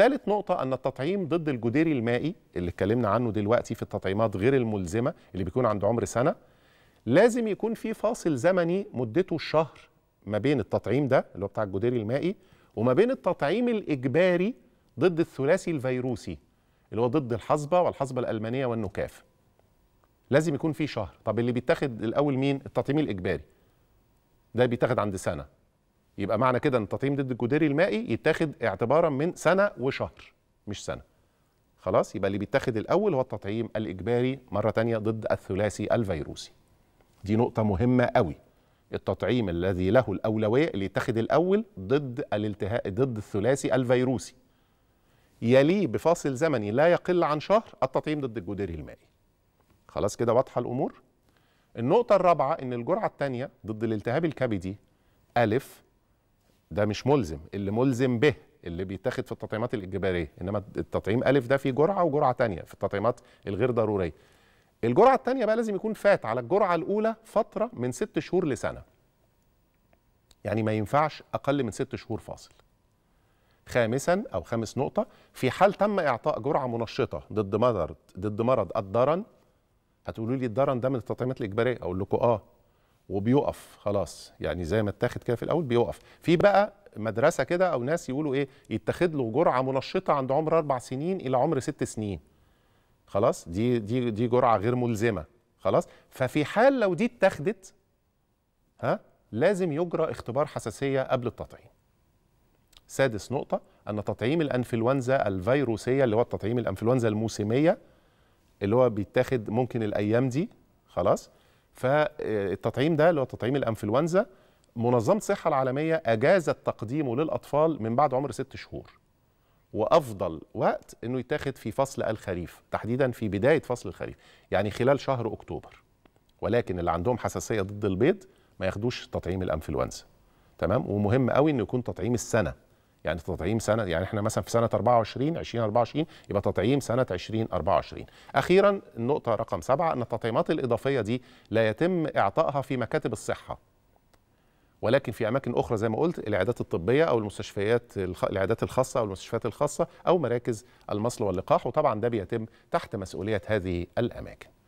ثالث نقطة أن التطعيم ضد الجدير المائي اللي اتكلمنا عنه دلوقتي في التطعيمات غير الملزمة اللي بيكون عند عمر سنة لازم يكون في فاصل زمني مدته شهر ما بين التطعيم ده اللي هو بتاع الجدير المائي وما بين التطعيم الإجباري ضد الثلاثي الفيروسي اللي هو ضد الحصبة والحصبة الألمانية والنكاف لازم يكون في شهر طب اللي بيتاخد الأول مين التطعيم الإجباري ده بيتاخد عند سنة يبقى معنى كده ان التطعيم ضد الجدري المائي يتاخد اعتبارا من سنه وشهر مش سنه خلاص يبقى اللي بيتاخد الاول هو التطعيم الاجباري مره تانية ضد الثلاثي الفيروسي دي نقطه مهمه قوي التطعيم الذي له الاولويه اللي يتاخد الاول ضد الالتهاء ضد الثلاثي الفيروسي يليه بفاصل زمني لا يقل عن شهر التطعيم ضد الجدري المائي خلاص كده واضحه الامور النقطه الرابعه ان الجرعه الثانيه ضد الالتهاب الكبدي الف ده مش ملزم اللي ملزم به اللي بيتاخد في التطعيمات الاجباريه انما التطعيم الف ده فيه جرعه وجرعه ثانيه في التطعيمات الغير ضروريه الجرعه الثانيه بقى لازم يكون فات على الجرعه الاولى فتره من ست شهور لسنه يعني ما ينفعش اقل من ست شهور فاصل خامسا او خامس نقطه في حال تم اعطاء جرعه منشطه ضد مرض ضد مرض الدرن هتقولوا لي الدرن ده من التطعيمات الاجباريه اقول لكم اه وبيقف خلاص يعني زي ما اتاخد كده في الاول بيقف في بقى مدرسه كده او ناس يقولوا ايه يتاخد له جرعه منشطه عند عمر اربع سنين الى عمر ست سنين خلاص دي دي دي جرعه غير ملزمه خلاص ففي حال لو دي اتاخدت ها لازم يجرى اختبار حساسيه قبل التطعيم سادس نقطه ان تطعيم الانفلونزا الفيروسيه اللي هو التطعيم الانفلونزا الموسميه اللي هو بيتاخد ممكن الايام دي خلاص فالتطعيم ده اللي هو تطعيم الانفلونزا منظمه الصحه العالميه اجازت تقديمه للاطفال من بعد عمر ست شهور وافضل وقت انه يتاخد في فصل الخريف تحديدا في بدايه فصل الخريف يعني خلال شهر اكتوبر ولكن اللي عندهم حساسيه ضد البيض ما ياخدوش تطعيم الانفلونزا تمام ومهم قوي انه يكون تطعيم السنه يعني تطعيم سنه يعني احنا مثلا في سنه 24 2024 يبقى تطعيم سنه 2024 اخيرا النقطه رقم سبعة ان التطعيمات الاضافيه دي لا يتم اعطائها في مكاتب الصحه ولكن في اماكن اخرى زي ما قلت العيادات الطبيه او المستشفيات العيادات الخاصه او المستشفيات الخاصه او مراكز المصل واللقاح وطبعا ده بيتم تحت مسؤوليه هذه الاماكن